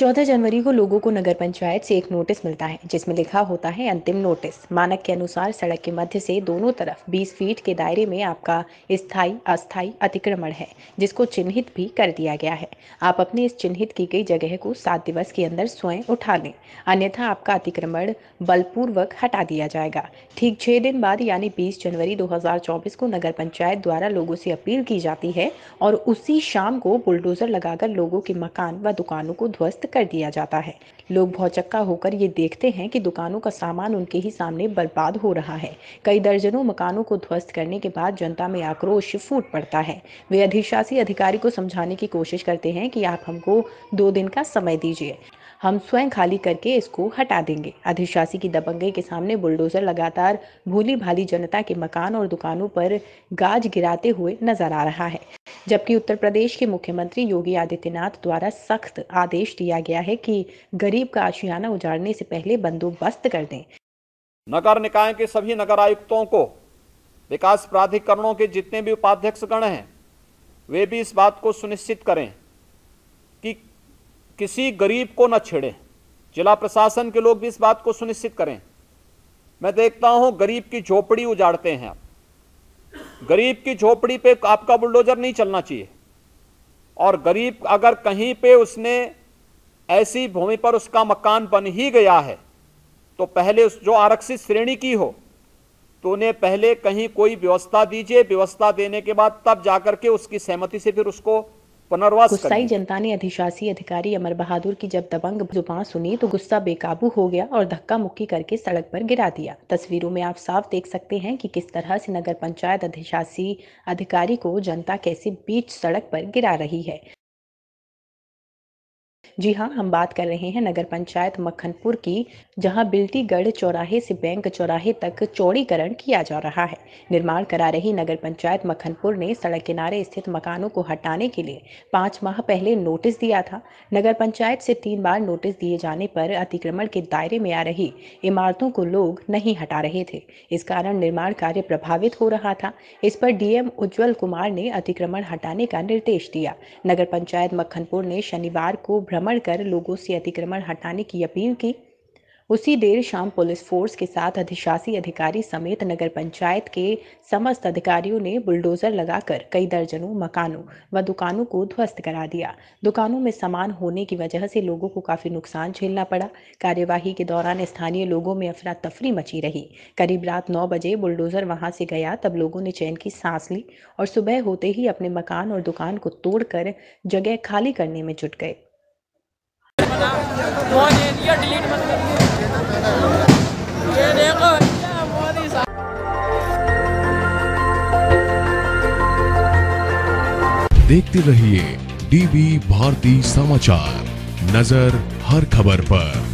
चौदह जनवरी को लोगों को नगर पंचायत से एक नोटिस मिलता है जिसमें लिखा होता है अंतिम नोटिस मानक के अनुसार सड़क के मध्य से दोनों तरफ 20 फीट के दायरे में आपका स्थायी अस्थायी अतिक्रमण है जिसको चिन्हित भी कर दिया गया है आप अपने इस चिन्हित की गई जगह को सात दिवस के अंदर स्वयं उठा लें अन्यथा आपका अतिक्रमण बलपूर्वक हटा दिया जाएगा ठीक छह दिन बाद यानी बीस जनवरी दो को नगर पंचायत द्वारा लोगों से अपील की जाती है और उसी शाम को बुलडोजर लगाकर लोगों के मकान व दुकानों को ध्वस्त कर दिया जाता है लोग भौचक्का होकर ये देखते हैं कि दुकानों का सामान उनके ही सामने बर्बाद हो रहा है कई दर्जनों मकानों को ध्वस्त करने के बाद जनता में आक्रोश फूट पड़ता है वे अधिशासी अधिकारी को समझाने की कोशिश करते हैं कि आप हमको दो दिन का समय दीजिए हम स्वयं खाली करके इसको हटा देंगे अधिशासी की दबंगे के सामने बुलडोजर लगातार भोली भाली जनता के मकान और दुकानों पर गाज गिराते हुए नजर आ रहा है जबकि उत्तर प्रदेश के मुख्यमंत्री योगी आदित्यनाथ द्वारा सख्त आदेश दिया गया है कि गरीब का आशियाना उजाड़ने से पहले बंदोबस्त कर दें नगर निकाय के सभी नगर आयुक्तों को विकास प्राधिकरणों के जितने भी उपाध्यक्ष गण हैं वे भी इस बात को सुनिश्चित करें कि किसी गरीब को न छेड़े जिला प्रशासन के लोग भी इस बात को सुनिश्चित करें मैं देखता हूं गरीब की झोपड़ी उजाड़ते हैं आप गरीब की झोपड़ी पे आपका बुलडोजर नहीं चलना चाहिए और गरीब अगर कहीं पे उसने ऐसी भूमि पर उसका मकान बन ही गया है तो पहले उस जो आरक्षित श्रेणी की हो तो उन्हें पहले कहीं कोई व्यवस्था दीजिए व्यवस्था देने के बाद तब जाकर के उसकी सहमति से फिर उसको पुनर्वास गुस्साई जनता ने अधिशासी अधिकारी अमर बहादुर की जब दबंग जुबान सुनी तो गुस्सा बेकाबू हो गया और धक्का मुक्की करके सड़क पर गिरा दिया तस्वीरों में आप साफ देख सकते हैं कि किस तरह से नगर पंचायत अधिशासी अधिकारी को जनता कैसे बीच सड़क पर गिरा रही है जी हाँ हम बात कर रहे हैं नगर पंचायत मक्खनपुर की जहाँ बिल्टीगढ़ चौराहे से बैंक चौराहे तक चौड़ीकरण किया जा रहा है निर्माण करा रही नगर पंचायत मक्खनपुर ने सड़क किनारे स्थित मकानों को हटाने के लिए पाँच माह पहले नोटिस दिया था नगर पंचायत से तीन बार नोटिस दिए जाने पर अतिक्रमण के दायरे में आ रही इमारतों को लोग नहीं हटा रहे थे इस कारण निर्माण कार्य प्रभावित हो रहा था इस पर डीएम उज्जवल कुमार ने अतिक्रमण हटाने का निर्देश दिया नगर पंचायत मक्खनपुर ने शनिवार को भ्रमण अतिक्रमण कर लोगों से अतिक्रमण हटाने की अपील की उसी देर शाम पुलिस फोर्स के साथ अधिशासी अधिकारी समेत नगर पंचायत के समस्त अधिकारियों ने बुलडोजर लगाकर कई दर्जनों मकानों व दुकानों को ध्वस्त करा दिया दुकानों में सामान होने की वजह से लोगों को काफी नुकसान झेलना पड़ा कार्यवाही के दौरान स्थानीय लोगों में अफरा तफरी मची रही करीब रात नौ बजे बुलडोजर वहां से गया तब लोगों ने चैन की सांस ली और सुबह होते ही अपने मकान और दुकान को तोड़कर जगह खाली करने में जुट गए डिलीट देखते रहिए डीबी भारती समाचार नजर हर खबर पर